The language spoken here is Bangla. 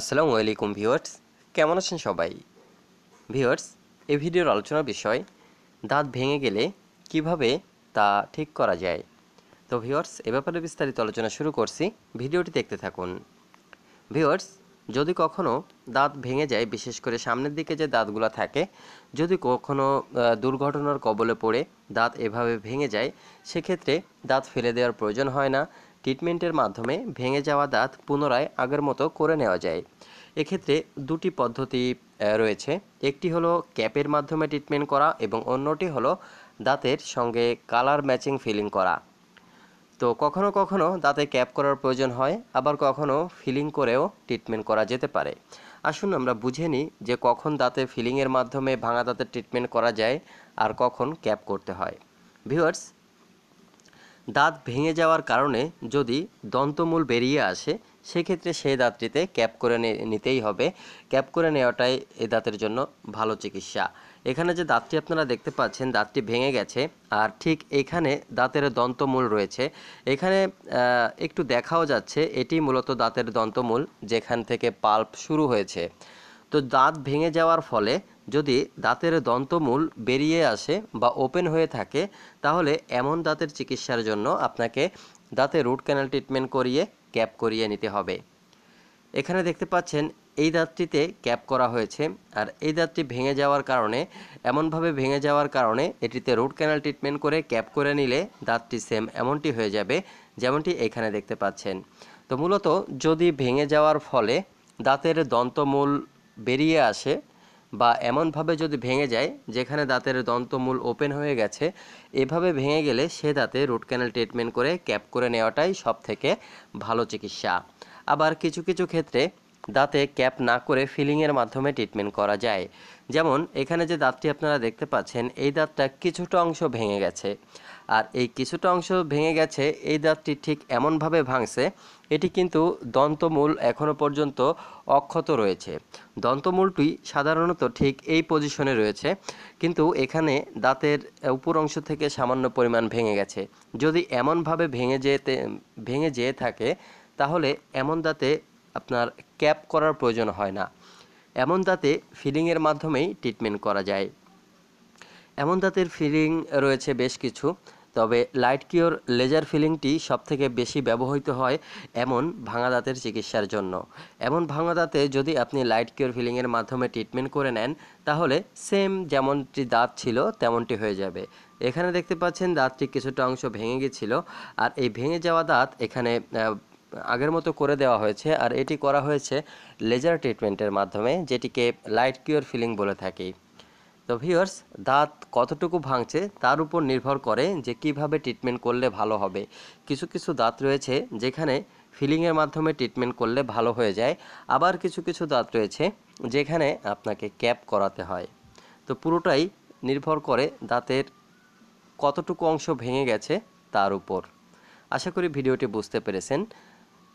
আসসালামু আলাইকুম ভিউয়ার্স কেমন আছেন সবাই ভিউয়ার্স এই ভিডিওর আলোচনার বিষয় দাঁত ভেঙে গেলে কিভাবে তা ঠিক করা যায় তো ভিউয়ার্স এ ব্যাপারে বিস্তারিত আলোচনা শুরু করছি ভিডিওটি দেখতে থাকুন ভিউয়ার্স যদি কখনো দাঁত ভেঙে যায় বিশেষ করে সামনের দিকে যে দাঁতগুলো থাকে যদি কখনো দুর্ঘটনার কবলে পড়ে দাঁত এভাবে ভেঙে যায় সেক্ষেত্রে দাঁত ফেলে দেওয়ার প্রয়োজন হয় না ট্রিটমেন্টের মাধ্যমে ভেঙে যাওয়া দাঁত পুনরায় আগের মতো করে নেওয়া যায় এক্ষেত্রে দুটি পদ্ধতি রয়েছে একটি হলো ক্যাপের মাধ্যমে ট্রিটমেন্ট করা এবং অন্যটি হলো দাঁতের সঙ্গে কালার ম্যাচিং ফিলিং করা তো কখনো কখনো দাঁতে ক্যাপ করার প্রয়োজন হয় আবার কখনো ফিলিং করেও ট্রিটমেন্ট করা যেতে পারে আসুন আমরা বুঝে নিই যে কখন দাঁতে ফিলিংয়ের মাধ্যমে ভাঙা দাঁতের ট্রিটমেন্ট করা যায় আর কখন ক্যাপ করতে হয় ভিউয়ার্স দাঁত ভেঙে যাওয়ার কারণে যদি দন্তমূল বেরিয়ে আসে সেক্ষেত্রে সেই দাঁতটিতে ক্যাপ করে নিতেই হবে ক্যাপ করে নেওয়াটাই এ দাঁতের জন্য ভালো চিকিৎসা এখানে যে দাঁতটি আপনারা দেখতে পাচ্ছেন দাঁতটি ভেঙে গেছে আর ঠিক এখানে দাঁতের দন্তমূল রয়েছে এখানে একটু দেখাও যাচ্ছে এটি মূলত দাঁতের দন্তমূল যেখান থেকে পাল্প শুরু হয়েছে তো দাঁত ভেঙে যাওয়ার ফলে যদি দাঁতের দন্তমূল বেরিয়ে আসে বা ওপেন হয়ে থাকে তাহলে এমন দাঁতের চিকিৎসার জন্য আপনাকে দাঁতে রুট ক্যানাল ট্রিটমেন্ট করিয়ে ক্যাপ করিয়ে নিতে হবে এখানে দেখতে পাচ্ছেন এই দাঁতটিতে ক্যাপ করা হয়েছে আর এই দাঁতটি ভেঙে যাওয়ার কারণে এমনভাবে ভেঙে যাওয়ার কারণে এটিতে রুট ক্যানাল ট্রিটমেন্ট করে ক্যাপ করে নিলে দাঁতটি সেম এমনটি হয়ে যাবে যেমনটি এখানে দেখতে পাচ্ছেন তো মূলত যদি ভেঙে যাওয়ার ফলে দাঁতের দন্তমূল বেরিয়ে আসে বা এমনভাবে যদি ভেঙে যায় যেখানে দাঁতের দন্তমূল ওপেন হয়ে গেছে এভাবে ভেঙে গেলে সে দাঁতে রুট ক্যানেল ট্রিটমেন্ট করে ক্যাপ করে নেওয়াটাই সব থেকে ভালো চিকিৎসা আবার কিছু কিছু ক্ষেত্রে দাঁতে ক্যাপ না করে ফিলিংয়ের মাধ্যমে ট্রিটমেন্ট করা যায় যেমন এখানে যে দাঁতটি আপনারা দেখতে পাচ্ছেন এই দাঁতটা কিছুটা অংশ ভেঙে গেছে আর এই কিছুটা অংশ ভেঙে গেছে এই দাঁতটি ঠিক এমনভাবে ভাঙছে এটি কিন্তু দন্তমূল এখনও পর্যন্ত অক্ষত রয়েছে দন্তমূলটি সাধারণত ঠিক এই পজিশনে রয়েছে কিন্তু এখানে দাঁতের উপর অংশ থেকে সামান্য পরিমাণ ভেঙে গেছে যদি এমনভাবে ভেঙে যেতে ভেঙে যেয়ে থাকে তাহলে এমন দাঁতে আপনার ক্যাপ করার প্রয়োজন হয় না এমন দাঁতে ফিলিংয়ের মাধ্যমেই ট্রিটমেন্ট করা যায় এমন দাঁতের ফিলিং রয়েছে বেশ কিছু তবে লাইট কিওর লেজার ফিলিংটি সবথেকে বেশি ব্যবহৃত হয় এমন ভাঙা দাঁতের চিকিৎসার জন্য এমন ভাঙা দাঁতে যদি আপনি লাইট কিওর ফিলিংয়ের মাধ্যমে ট্রিটমেন্ট করে নেন তাহলে সেম যেমনটি দাঁত ছিল তেমনটি হয়ে যাবে এখানে দেখতে পাচ্ছেন দাঁতটি কিছুটা অংশ ভেঙে গেছিল আর এই ভেঙে যাওয়া দাঁত এখানে আগের মতো করে দেওয়া হয়েছে আর এটি করা হয়েছে লেজার ট্রিটমেন্টের মাধ্যমে যেটিকে লাইট কিওর ফিলিং বলে থাকি তো ভিউয়ার্স দাঁত কতটুকু ভাঙছে তার উপর নির্ভর করে যে কিভাবে ট্রিটমেন্ট করলে ভালো হবে কিছু কিছু দাঁত রয়েছে যেখানে ফিলিংয়ের মাধ্যমে ট্রিটমেন্ট করলে ভালো হয়ে যায় আবার কিছু কিছু দাঁত রয়েছে যেখানে আপনাকে ক্যাপ করাতে হয় তো পুরোটাই নির্ভর করে দাঁতের কতটুকু অংশ ভেঙে গেছে তার উপর আশা করি ভিডিওটি বুঝতে পেরেছেন